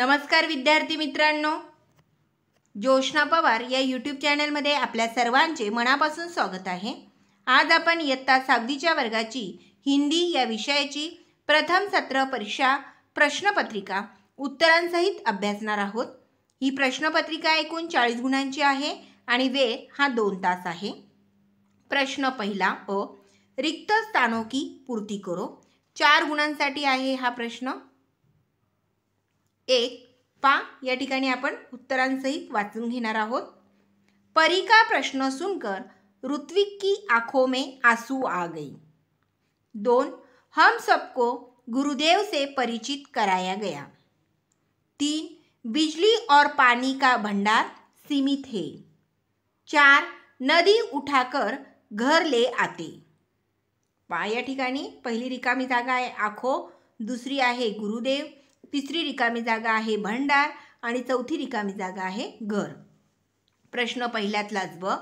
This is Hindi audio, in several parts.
नमस्कार विद्यार्थी मित्रांनो जोशना पवार या यूट्यूब चॅनलमध्ये आपल्या सर्वांचे मनापासून स्वागत आहे आज आपण इयत्ता सावधीच्या वर्गाची हिंदी या विषयाची प्रथम सत्र परीक्षा प्रश्नपत्रिका उत्तरांसहित अभ्यासणार आहोत ही प्रश्नपत्रिका एकूण चाळीस गुणांची आहे आणि वेळ हा दोन तास आहे प्रश्न पहिला अ रिक्त स्थानो की पूर्ती करो चार गुणांसाठी आहे हा प्रश्न एक पा या ठिकाणी आपण उत्तरांसहित वाचून घेणार आहोत परी का प्रश्न सुनकर ऋत्विक की आंखों में आंसू आ गई दोन हम सबको गुरुदेव से परिचित कराया गया तीन बिजली और पानी का भंडार सीमित है चार नदी उठाकर घर ले आते पा या ठिकाणी पहली रिकामी जागा आहे आखो दुसरी आहे गुरुदेव तिसरी रिकामी जागा आहे भंडार आणि चौथी रिकामी जागा आहे घर प्रश्न पहिल्यातलाच ब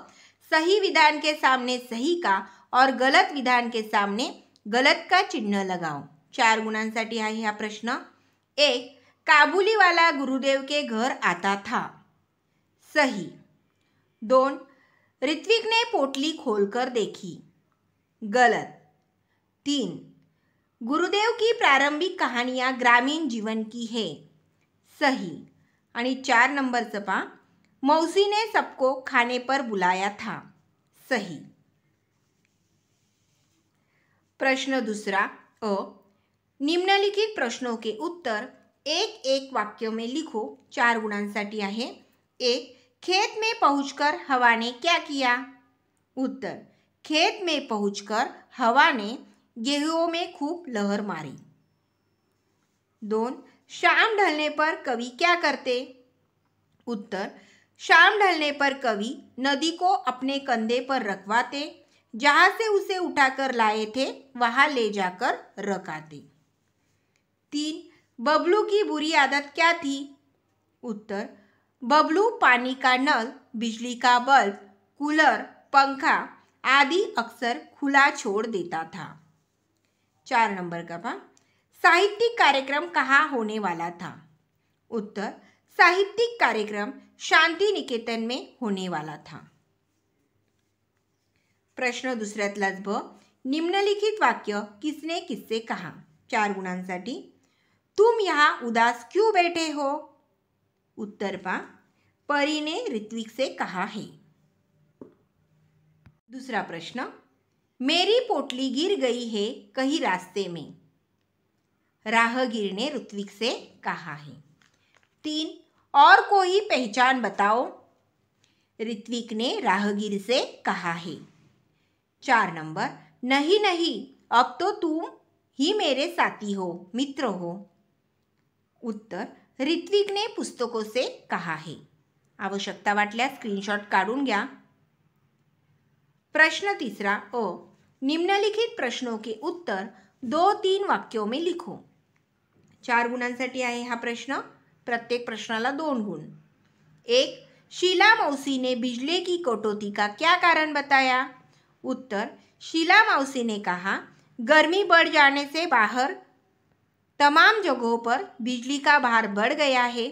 सही विधान के सामने सही का और गलत विधान के सामने गलत का चिन्ह लगाओ चार गुणांसाठी आहे हा प्रश्न एक काबुलीवाला गुरुदेव के घर आता था सही दोन ऋत्विकने पोटली खोलकर देखी गलत तीन गुरुदेव की प्रारंभिक कहाणियाँ ग्रामीण जीवन की है सही आणि चार नंबर पा मौसी ने सबको खाने पर बुलाया था सही प्रश्न दूसरा अ निम्नलिखित प्रश्नों के उत्तर एक एक वाक्य में लिखो चार गुणांसाठी है एक खेत में पहुंचकर हवा ने क्या किया उत्तर खेत में पहुंचकर हवा ने गेहूं में खूब लहर मारी दोन शाम ढलने पर कवि क्या करते उत्तर शाम ढलने पर कवि नदी को अपने कंधे पर रखवाते जहां से उसे उठाकर लाए थे वहां ले जाकर रखाते तीन बबलू की बुरी आदत क्या थी उत्तर बबलू पानी का नल बिजली का बल्ब कूलर पंखा आदि अक्सर खुला छोड़ देता था चार नंबर का था साहित्यिक कार्यक्रम कहाँ होने वाला था उत्तर साहित्यिक कार्यक्रम शांति निकेतन में होने वाला था प्रश्न दुसऱ्यातलाच ब निम्नलिखित वाक्य किसने किससे कहा चार गुणांसाठी तुम यहाँ उदास क्यों बैठे हो उत्तर पा परी ने ऋत्विक से कहा है दूसरा प्रश्न मेरी पोटली गिर गई है कहीं रास्ते में राहगीर ने ऋत्विक से कहा है तीन और कोई पहचान बताओ ऋत्विक ने राहगीर से कहा है चार नंबर नहीं नहीं अब तो तुम ही मेरे साथी हो मित्र हो उत्तर ऋत्विक ने पुस्तकों से कहा है आवश्यकता वाटल स्क्रीनशॉट काढून घ्या प्रश्न तीसरा अ निम्नलिखित प्रश्नों के उत्तर दो तीन वाक्यों में लिखो चार गुणांसाठी आहे हा प्रश्न प्रत्येक प्रश्नाला दोन गुण एक शीला मौसी ने बिजली की कटौती का क्या कारण बताया उत्तर शीला मौसी ने कहा गर्मी बढ़ जाने से बाहर तमाम जगहों पर बिजली का भार बढ़ गया है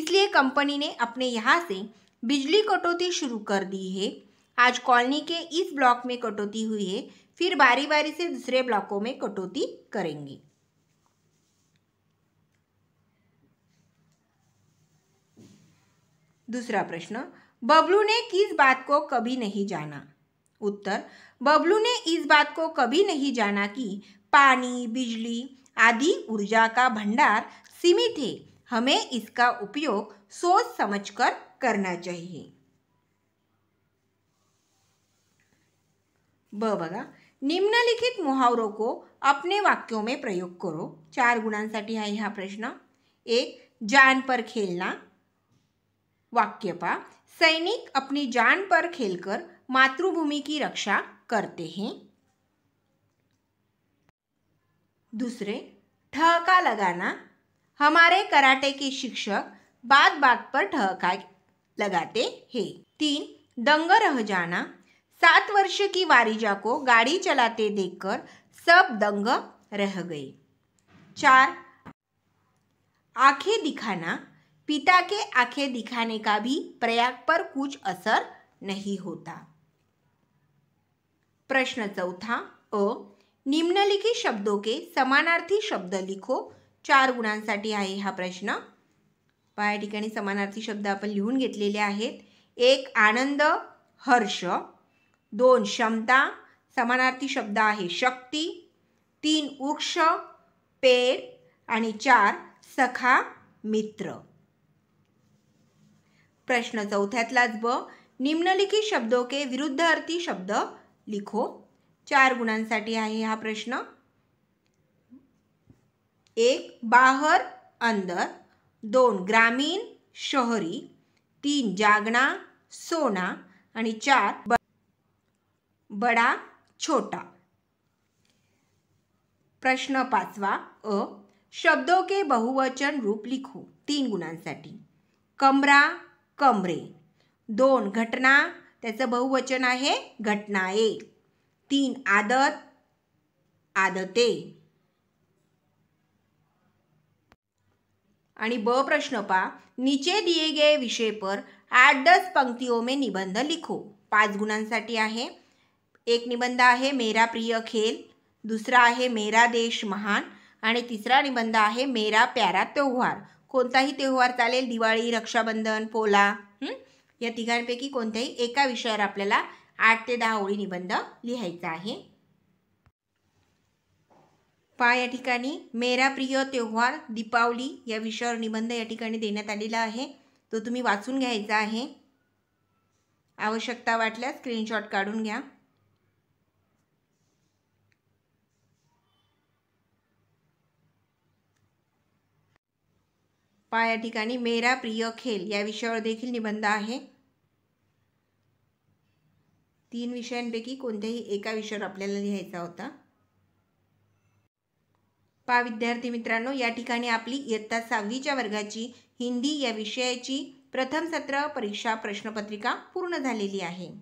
इसलिए कंपनी ने अपने यहाँ से बिजली कटौती शुरू कर दी है आज कॉलोनी के इस ब्लॉक में कटौती हुई है फिर बारी बारी से दूसरे ब्लॉकों में कटौती करेंगे दूसरा प्रश्न बबलू ने किस बात को कभी नहीं जाना उत्तर बबलू ने इस बात को कभी नहीं जाना कि पानी बिजली आदि ऊर्जा का भंडार सीमित है हमें इसका उपयोग सोच समझकर करना चाहिए ब बघा निम्नलिखित मुहावरों को अपने वाक्यों में प्रयोग करो चार गुणा आहे हा प्रश्न एक जान पर खेलना वाक्य पा सैनिक अपनी जान पर खेलकर मातृभूमि की रक्षा करते हैं दूसरे ठहका लगाना हमारे कराटे के शिक्षक बात बात पर ठहका लगाते हैं तीन दंग रह जाना सात वर्ष की वारिजा को गाड़ी चलाते देखकर सब दंग रह गए चार आंखें दिखाना पिता के आंखें दिखाने का भी प्रयाग पर कुछ असर नहीं होता प्रश्न चौथा अ निम्नलिखित शब्दों के समानार्थी शब्द लिखो चार गुणांसाठी आहे हा प्रश्न पहा ठिकाणी समानार्थी शब्द आपण लिहून घेतलेले आहेत एक आनंद हर्ष दोन क्षमता समानार्थी शब्द आहे शक्ती तीन वृक्ष पेर, आणि चार सखा मित्र प्रश्न चौथ्यातलाच ब निम्नलिखित शब्दों के विरुद्ध अर्थी शब्द लिखो चार गुणांसाठी आहे हा प्रश्न एक बाहर अंदर दोन ग्रामीण शहरी तीन जागणा सोना आणि चार बडा छोटा प्रश्न पाचवा अ शब्दों के बहुवचन रूप लिखो तीन गुणांसाठी कमरा कमरे दोन घटना त्याचं बहुवचन आहे घटनाए तीन आदत आदते आणि ब प्रश्न पा नीचे दिए गए विषय पर आठ दस पंक्तियों में निबंध लिखो पाच गुणांसाठी आहे एक निबंध आहे मेरा प्रिय खेल दुसरा आहे मेरा देश महान आणि तिसरा निबंध आहे मेरा प्यारा त्योहार कोणताही त्योहार चालेल दिवाळी रक्षाबंधन पोला या तिघांपैकी कोणत्याही एका विषयावर आपल्याला आठ ते दहा ओळी निबंध लिहायचा आहे पा या ठिकाणी मेरा प्रिय त्योहार दीपावली या विषयावर निबंध या ठिकाणी देण्यात आलेला आहे तो तुम्ही वाचून घ्यायचा आहे आवश्यकता वाटल्यास स्क्रीनशॉट काढून घ्या पा या ठिकाणी मेरा प्रिय खेल या विषयावर देखील निबंध आहे तीन विषयांपैकी कोणत्याही एका विषयावर आपल्याला लिहायचा होता पा विद्यार्थी मित्रांनो या ठिकाणी आपली इयत्ता सहावीच्या वर्गाची हिंदी या विषयाची प्रथम सत्र परीक्षा प्रश्नपत्रिका पूर्ण झालेली आहे